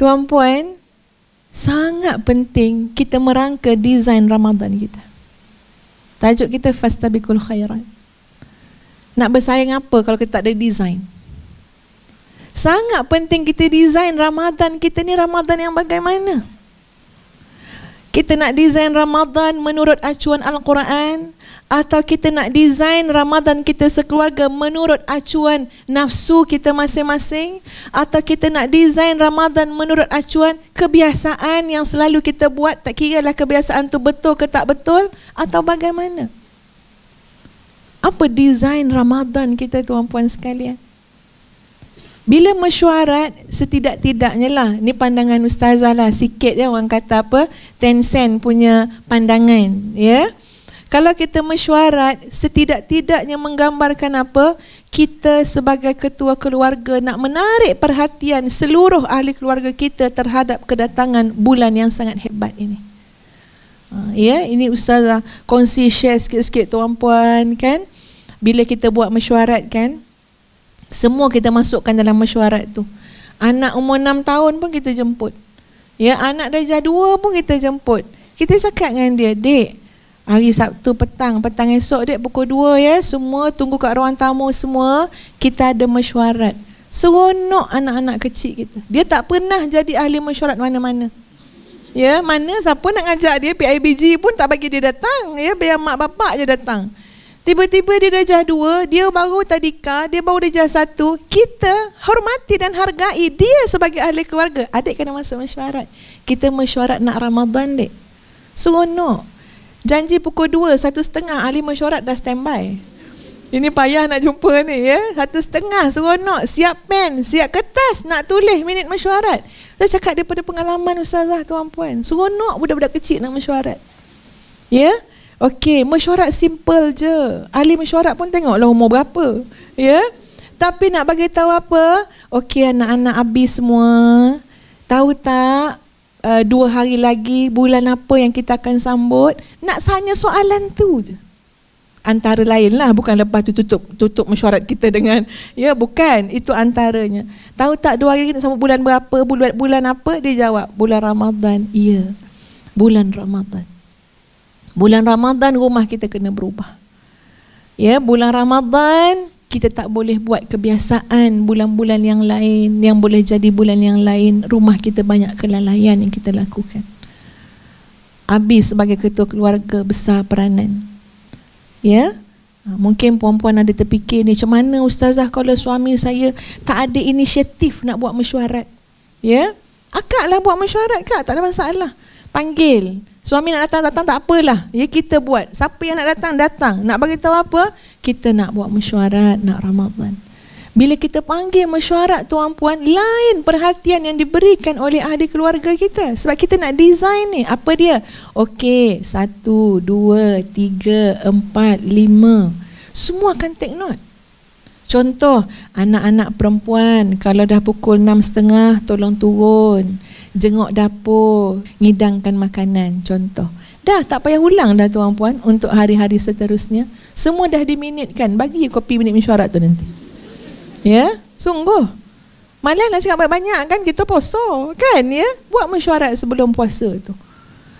Tuan-puan, sangat penting kita merangka desain Ramadan kita. Tajuk kita Fastabikul khairan. Nak bersayang apa kalau kita tak ada desain? Sangat penting kita desain Ramadan kita ni Ramadan yang bagaimana? Bagaimana? kita nak design Ramadan menurut acuan Al-Quran atau kita nak design Ramadan kita sekeluarga menurut acuan nafsu kita masing-masing atau kita nak design Ramadan menurut acuan kebiasaan yang selalu kita buat tak kira lah kebiasaan tu betul ke tak betul atau bagaimana apa design Ramadan kita tuan-puan sekalian bila mesyuarat setidak-tidaknya lah ni pandangan ustazah lah sikit ya orang kata apa ten sen punya pandangan ya kalau kita mesyuarat setidak-tidaknya menggambarkan apa kita sebagai ketua keluarga nak menarik perhatian seluruh ahli keluarga kita terhadap kedatangan bulan yang sangat hebat ini ha, ya ini ustazah kongsi share sikit-sikit tuan-puan kan bila kita buat mesyuarat kan semua kita masukkan dalam mesyuarat tu. Anak umur enam tahun pun kita jemput. Ya, anak dah dua pun kita jemput. Kita cakap dengan dia, "Dek, hari Sabtu petang, petang esok dek pukul dua ya, semua tunggu kat ruang tamu semua, kita ada mesyuarat." Seronok anak-anak kecil kita. Dia tak pernah jadi ahli mesyuarat mana-mana. Ya, mana siapa nak ajak dia PIBG pun tak bagi dia datang, ya biar mak bapak je datang. Tiba-tiba dia darjah dua, dia baru tadika, dia baru darjah satu. Kita hormati dan hargai dia sebagai ahli keluarga. Adik kena masuk mesyuarat. Kita mesyuarat nak Ramadan, dek. Seronok. Janji pukul dua, satu setengah ahli mesyuarat dah standby. Ini payah nak jumpa ni ya. Satu setengah seronok. Siap pen, siap kertas nak tulis minit mesyuarat. Saya cakap daripada pengalaman ustazah tuan puan. Seronok budak-budak kecil nak mesyuarat. Ya. Okey, mesyuarat simple je. Ahli mesyuarat pun tengoklah umur berapa. Ya. Yeah? Tapi nak bagi tahu apa? Okey, anak-anak abis semua. Tahu tak uh, dua hari lagi bulan apa yang kita akan sambut? Nak sanya soalan tu je. Antara lainlah, bukan lepas tu tutup, tutup mesyuarat kita dengan, ya bukan, itu antaranya. Tahu tak dua hari nak sambut bulan berapa, bulan, bulan apa? Dia jawab, bulan Ramadan, iya, bulan Ramadan. Bulan Ramadan rumah kita kena berubah. Ya, bulan Ramadan kita tak boleh buat kebiasaan bulan-bulan yang lain yang boleh jadi bulan yang lain rumah kita banyak kelalaian yang kita lakukan. Habis sebagai ketua keluarga besar peranan. Ya? Ha, mungkin puan-puan ada terfikir ni macam mana ustazah kalau suami saya tak ada inisiatif nak buat mesyuarat. Ya? Akaklah buat mesyuarat kak, tak ada masalah panggil. Suami nak datang datang tak apalah. Ya kita buat. Siapa yang nak datang datang. Nak bagi tahu apa? Kita nak buat mesyuarat nak Ramadan. Bila kita panggil mesyuarat tuan puan lain perhatian yang diberikan oleh ahli keluarga kita. Sebab kita nak design ni. Apa dia? Okey, satu, dua, tiga, empat, lima. Semua akan take note. Contoh, anak-anak perempuan kalau dah pukul 6.30 tolong turun jenguk dapur, ngidangkan makanan, contoh. Dah, tak payah ulang dah tuan puan untuk hari-hari seterusnya. Semua dah diminitkan. Bagi kopi minit mesyuarat tu nanti. Ya, sungguh. Malah nak cakap banyak-banyak kan kita poso kan ya? Buat mesyuarat sebelum puasa tu.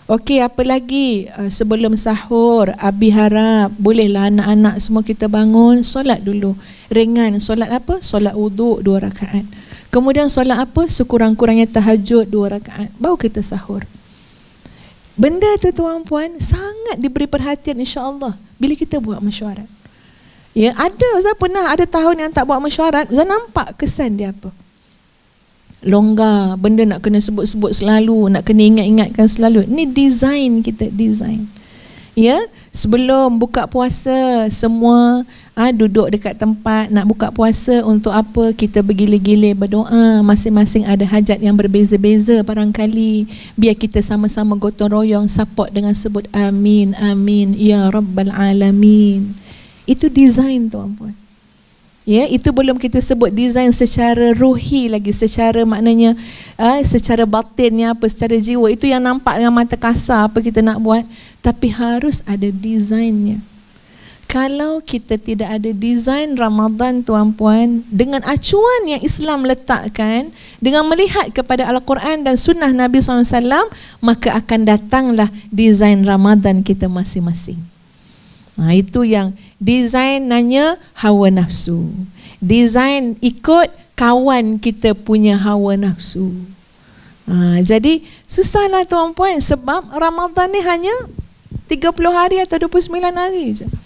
Okey, apa lagi? Eh, sebelum sahur, Abi harap bolehlah anak-anak semua kita bangun, solat dulu. Ringan, solat apa? Solat uduk dua rakaat. Kemudian solat apa? Sekurang-kurangnya tahajud dua rakaat. Baru kita sahur. Benda tu tuan-puan sangat diberi perhatian insya Allah bila kita buat mesyuarat. Ya, ada saya pernah ada tahun yang tak buat mesyuarat, Saya nampak kesan dia apa? Longgar, benda nak kena sebut-sebut selalu, nak kena ingat-ingatkan selalu. Ini design kita, design ya sebelum buka puasa semua ha, duduk dekat tempat nak buka puasa untuk apa kita bergila-gila berdoa masing-masing ada hajat yang berbeza-beza barangkali biar kita sama-sama gotong royong support dengan sebut amin amin ya rabbal alamin itu design tuan-tuan ya itu belum kita sebut design secara ruhi lagi secara maknanya eh, secara batinnya apa secara jiwa itu yang nampak dengan mata kasar apa kita nak buat tapi harus ada desainnya kalau kita tidak ada desain Ramadan tuan puan dengan acuan yang Islam letakkan dengan melihat kepada Al-Quran dan sunnah Nabi SAW maka akan datanglah desain Ramadan kita masing-masing Ha, itu yang design nanya hawa nafsu. Design ikut kawan kita punya hawa nafsu. Ha, jadi susahlah tuan-puan sebab ramadhan ni hanya 30 hari atau 29 hari saja.